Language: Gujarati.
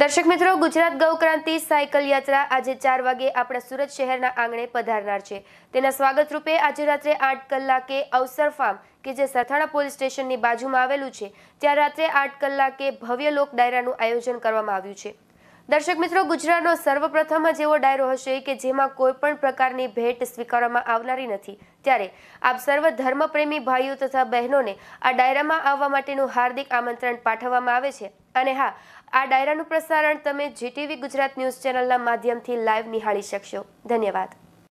દર્શક મિત્રો ગુજરાત ગૌક્રાંતિ સાયકલ યાત્રા આજે ચાર વાગે આપણા સુરત શહેરના આંગણે પધારનાર છે તેના સ્વાગત રૂપે આજે રાત્રે આઠ કલાકે અવસર ફાર્મ કે જે સરથાણા પોલીસ સ્ટેશનની બાજુમાં આવેલું છે ત્યાં રાત્રે આઠ કલાકે ભવ્ય લોક ડાયરાનું આયોજન કરવામાં આવ્યું છે દર્શક મિત્રો ગુજરાતનો સર્વપ્રથમ જ એવો ડાયરો હશે કે જેમાં કોઈ પણ પ્રકારની ભેટ સ્વીકારવામાં આવનારી નથી ત્યારે આપ સર્વ ધર્મપ્રેમી ભાઈઓ તથા બહેનોને આ ડાયરામાં આવવા માટેનું હાર્દિક આમંત્રણ પાઠવવામાં આવે છે અને હા આ ડાયરાનું પ્રસારણ તમે જીટીવી ગુજરાત ન્યૂઝ ચેનલના માધ્યમથી લાઈવ નિહાળી શકશો ધન્યવાદ